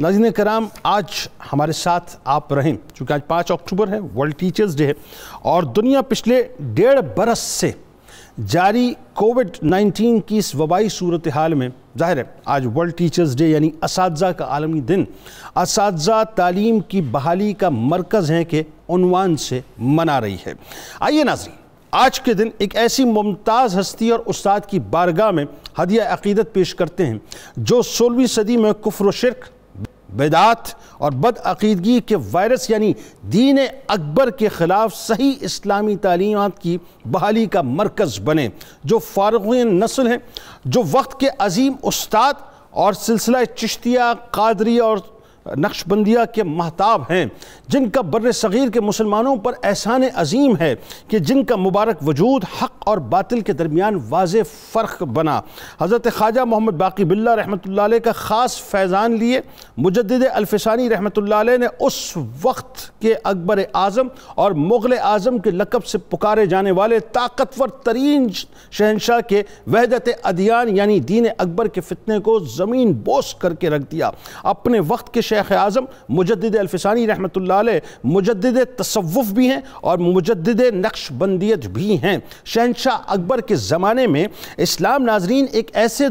नाजिन कराम आज हमारे साथ आप रहें चूँकि आज पाँच अक्टूबर है वर्ल्ड टीचर्स डे है और दुनिया पिछले डेढ़ बरस से जारी कोविड 19 की इस वबाई सूरत हाल में जाहिर है आज वर्ल्ड टीचर्स डे यानी इस का आलमी दिन इस तालीम की बहाली का मरकज़ है कि उनवान से मना रही है आइए नाजी आज के दिन एक ऐसी मुमताज़ हस्ती और उस्ताद की बारगाह में हदिया अकीदत पेश करते हैं जो सोलहवीं सदी में कुफर शिरक बेदात और बदअीदगी के वायरस यानी दीन अकबर के ख़िलाफ़ सही इस्लामी तालीमत की बहाली का मरकज़ बने जो फ़ारग नस्ल हैं जो वक्त के अजीम उस्ताद और सिलसिला चश्तिया कादरी और नक्शबंदिया के महताब हैं जिनका बर सग़ीर के मुसलमानों पर एहसान अजीम है कि जिनका मुबारक वजूद हक और बातिल के दरमियान वाज फ़र्क बना हज़रत ख्वाजा मोहम्मद बाकी बिल्ला रहमत का ख़ास फैज़ान लिए मुजद अल्फसानी रहमत ने उस वक्त के अकबर आज़म और मुग़ल आज़म के लकब से पुकारे जाने वाले ताकतवर तरीन शहनशाह के वहदत अदियान यानी दीन अकबर के फितने को ज़मीन बोस करके रख दिया अपने वक्त के शहर शेख आज़म मुजद अल्फिसानी रहमत मुजद तसवुफ़ भी हैं और मुजद नक्शबंदियत भी हैं शहनशाह अकबर के ज़माने में इस्लाम नाजरीन एक ऐसे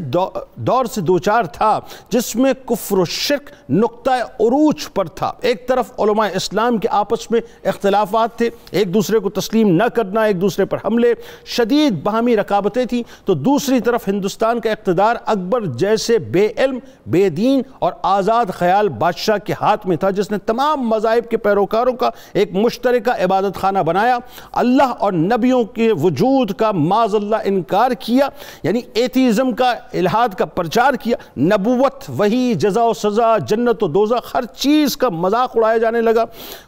दौर से दो चार था जिसमें कुफर शिरक नुक़ अरूज पर था एक तरफ इस्लाम के आपस में अख्तलाफा थे एक दूसरे को तस्लीम न करना एक दूसरे पर हमले शदीद बहमी रकाबतें थीं तो दूसरी तरफ हिंदुस्तान का इकतदार अकबर जैसे बेइल्म बेदीन और आज़ाद ख्याल बादशाह के हाथ में था जिसने तमाम मज़ाहब के पैरोकारों का एक मुश्तर इबादत खाना बनाया अल्लाह और नबियों के वजूद का माजल्ला इनकार किया यानी एथीज़म का इलाहा का प्रचार किया नबूवत वही जजा सज़ा जन्नत दोजा हर चीज़ का मजाक उड़ाया जाने लगा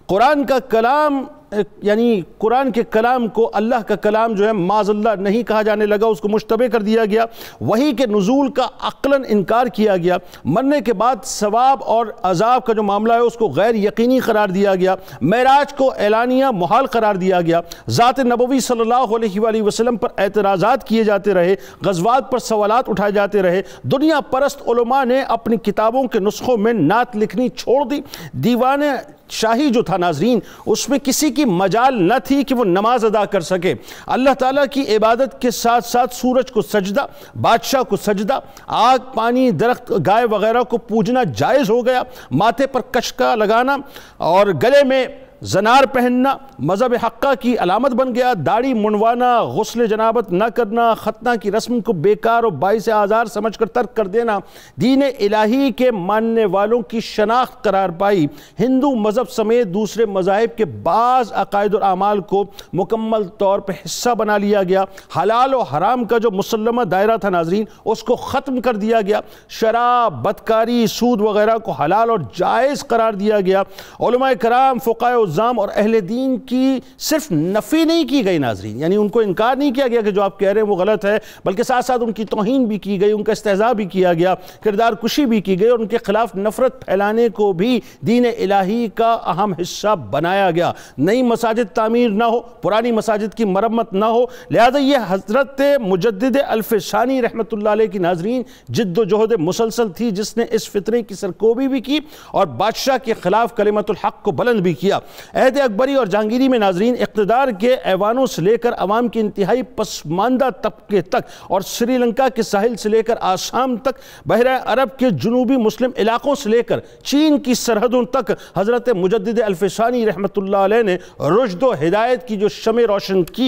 कुरान का कलाम यानी कुरान के कलाम को अल्लाह का कलाम जो है माजल्ला नहीं कहा जाने लगा उसको मुशतबे कर दिया गया वही के नज़ूल का अक्लन इनकार किया गया मरने के बाद सवाब और अजाब का जो मामला है उसको गैर यकीनी करार दिया गया मराज को एलानिया महाल करार दिया गया ज़ात नबवी सल्ला वसलम पर एतराज़ा किए जाते रहे गजवात पर सवाल उठाए जाते रहे दुनिया परस्त ने अपनी किताबों के नुस्खों में नात लिखनी छोड़ दी दीवान शाही जो था नाजरीन उसमें किसी की मजाल न थी कि वो नमाज अदा कर सके अल्लाह ताला की इबादत के साथ साथ सूरज को सजदा बादशाह को सजदा आग पानी दरख्त गाय वगैरह को पूजना जायज़ हो गया माथे पर कशका लगाना और गले में जनार पहनना मज़हब हक्का की अलामत बन गया दाढ़ी मुंडवाना गसल जनाबत न करना ख़तना की रस्म को बेकार और बाईस आज़ार समझ कर तर्क कर देना दीन इलाही के मानने वालों की शनाख्त करार पाई हिंदू मज़हब समेत दूसरे मजाहब के बाज़ अकायद और अमाल को मुकम्मल तौर पर हिस्सा बना लिया गया हलाल और हराम का जो मुसलमा दायरा था नाजरीन उसको ख़त्म कर दिया गया शराब बदकारी सूद वगैरह को हलाल और जायज़ करार दिया गया कराम फ़ुकाय इल्माम और अहल दीन की सिर्फ नफ़ी नहीं की गई नाजरीन यानी उनको इनकार नहीं किया गया कि जो आप कह रहे हैं वो गलत है बल्कि साथ साथ उनकी तोहन भी की गई उनका इस्तेजा भी किया गया किरदार कुशी भी की गई और उनके खिलाफ नफरत फैलाने को भी दीन इलाही का अहम हिस्सा बनाया गया नई मसाजिद तमीर ना हो पुरानी मसाजिद की मरम्मत ना हो लिहाजा ये हज़रत मुजद अल्फ़ानी रहमत की नाजरीन जिद्दोजहद मुसलसल थी जिसने इस फितरे की सरकोबी भी की और बादशाह के खिलाफ कलेमतुल्हक़ हक को बुलंद भी किया अहद अकबरी और जहांगीरी में नाजरीन इकतदार के ऐवानों से लेकर अवाम के इंतहाई पसमानदा तबके तक और श्रीलंका के साहिल से लेकर आसाम तक बहर अरब के जनूबी मुस्लिम इलाकों से लेकर चीन की सरहदों तक हज़रत मुजद अल्फानी रहमत ने रुशद हिदायत की जो शम रोशन की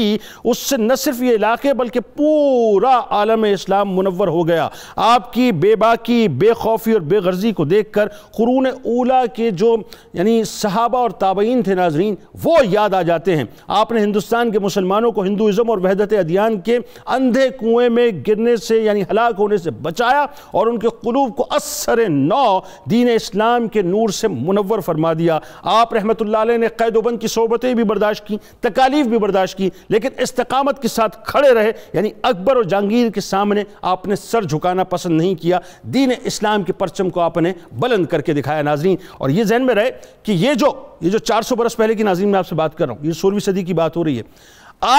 उससे न सिर्फ ये इलाके बल्कि पूरा आलम इस्लाम मुनवर हो गया आपकी बेबाकी बेखौफी और बेगर्जी को देख कर क़रून ओला के जो यानी सहाबा और ताबीन नाजरीन थे नाजरीन वो याद आ जाते हैं आपने हिंदुस्तान के मुसलमानों को हिंदुज़म और वहदत अदियान के अंधे कुएँ में गिरने से यानी हलाक होने से बचाया और उनके कलूब को असर नौ दीन इस्लाम के नूर से मुनवर फरमा दिया आप रहमत ने कैदोबंद की सोबतें भी बर्दाश्त की तकालीफ भी बर्दाश्त की लेकिन इस्तकामत के साथ खड़े रहे यानी अकबर और जहांगीर के सामने आपने सर झुकाना पसंद नहीं किया दीन इस्लाम के परचम को आपने बुलंद करके दिखाया नाजरीन और ये जहन में रहे कि ये जो ये जो चार सौ बरस पहले की नाजिम में आपसे बात कर रहा हूँ ये सोलहवीं सदी की बात हो रही है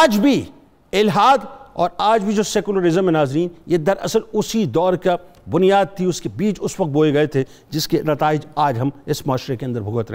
आज भी इलाहाद और आज भी जो सेकुलरिज्म है नाजरीन ये दरअसल उसी दौर का बुनियाद थी उसके बीज उस वक्त बोए गए थे जिसके नतज आज हम इस माशरे के अंदर भुगत रहे हैं